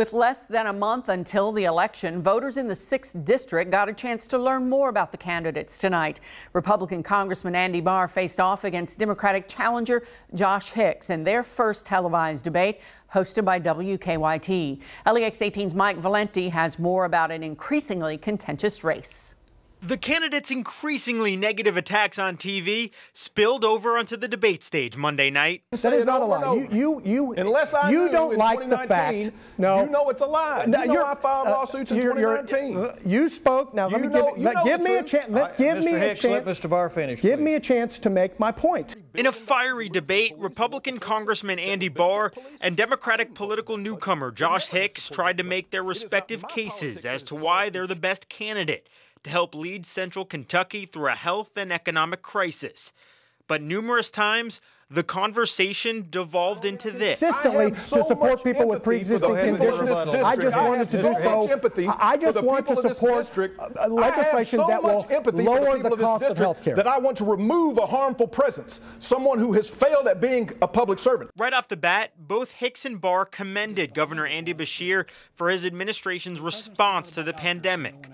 With less than a month until the election, voters in the 6th District got a chance to learn more about the candidates tonight. Republican Congressman Andy Barr faced off against Democratic challenger Josh Hicks in their first televised debate hosted by WKYT. LEX 18's Mike Valenti has more about an increasingly contentious race. The candidates' increasingly negative attacks on TV spilled over onto the debate stage Monday night. That is not a lie. You, you, you, Unless I you don't like the fact. No, you know it's a lie. No, you know I filed uh, lawsuits in 2019. Uh, you spoke. Now let you me know, give, you give me truth. a chance. Let, give Mr. me Hicks, a chance. Let Mr. Barr finish. Give please. me a chance to make my point. In a fiery debate, Republican Congressman Andy Barr and Democratic political newcomer Josh Hicks tried to make their respective cases as to why they're the best candidate to help lead central Kentucky through a health and economic crisis. But numerous times, the conversation devolved into this. Consistently so to support people with pre-existing conditions. I just I wanted to do so. I just want to support uh, legislation so that will lower the, the cost of this district That I want to remove a harmful presence, someone who has failed at being a public servant. Right off the bat, both Hicks and Barr commended Governor Andy Bashir for his administration's response to the pandemic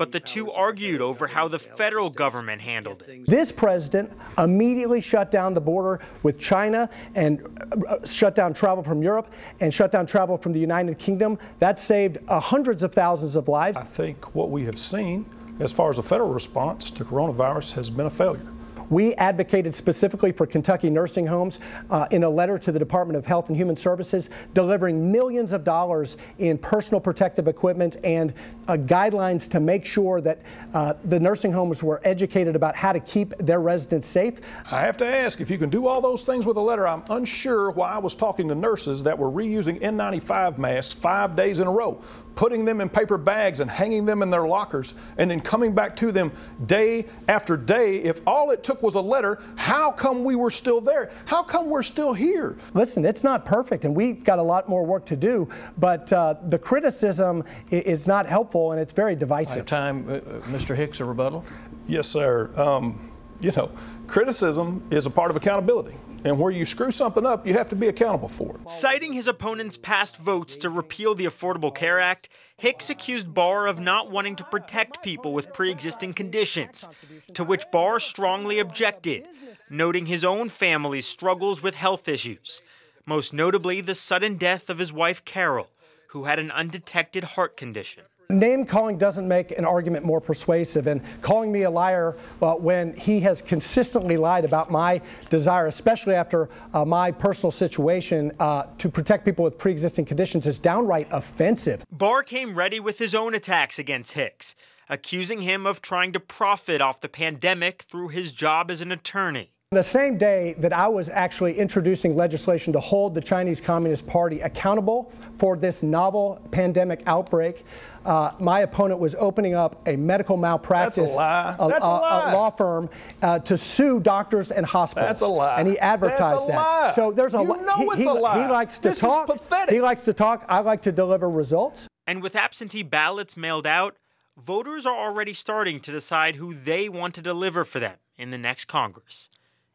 but the two argued over how the federal government handled it. This president immediately shut down the border with China and uh, uh, shut down travel from Europe and shut down travel from the United Kingdom. That saved uh, hundreds of thousands of lives. I think what we have seen as far as a federal response to coronavirus has been a failure. We advocated specifically for Kentucky nursing homes uh, in a letter to the Department of Health and Human Services, delivering millions of dollars in personal protective equipment and uh, guidelines to make sure that uh, the nursing homes were educated about how to keep their residents safe. I have to ask if you can do all those things with a letter, I'm unsure why I was talking to nurses that were reusing N95 masks five days in a row, putting them in paper bags and hanging them in their lockers, and then coming back to them day after day. If all it took was a letter. How come we were still there? How come we're still here? Listen, it's not perfect, and we've got a lot more work to do, but uh, the criticism is not helpful and it's very divisive. time, uh, uh Mr. Hicks, a rebuttal? Yes, sir. Um, you know, criticism is a part of accountability. And where you screw something up, you have to be accountable for it. Citing his opponent's past votes to repeal the Affordable Care Act, Hicks accused Barr of not wanting to protect people with pre existing conditions, to which Barr strongly objected, noting his own family's struggles with health issues, most notably the sudden death of his wife Carol, who had an undetected heart condition name calling doesn't make an argument more persuasive, and calling me a liar uh, when he has consistently lied about my desire, especially after uh, my personal situation, uh, to protect people with pre existing conditions is downright offensive. Barr came ready with his own attacks against Hicks, accusing him of trying to profit off the pandemic through his job as an attorney. The same day that I was actually introducing legislation to hold the Chinese Communist Party accountable for this novel pandemic outbreak, uh, my opponent was opening up a medical malpractice That's a lie. A, That's a, a, lie. a law firm uh, to sue doctors and hospitals. That's a lie. And he advertised that. Lie. So there's a you know he, it's he, a lie. He likes to this talk. Is pathetic. He likes to talk. I like to deliver results. And with absentee ballots mailed out, voters are already starting to decide who they want to deliver for them in the next Congress.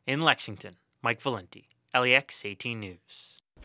In Lexington, Mike Valenti, LEX 18 News.